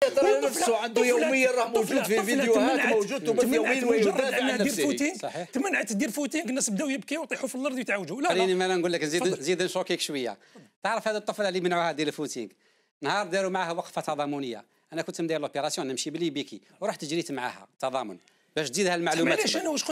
ترى نفسه عنده يوميا راه موجود في فيديوهات موجود تبث يومين ويدافع عن نفسه تمنعت دير فوتينغ الناس بداو يبكيو ويطيحوا في الارض ويتعوجوا لا خليني ما نقول لك نزيد نزيد نشوكيك شويه تعرف هذا الطفل اللي منعوها دير الفوتينغ نهار داروا معاه وقفه تضامنيه انا كنت مدير لوبيراسيون نمشي بلي بيكي ورحت جريت معاها تضامن باش تزيدها المعلومات علاش انا واش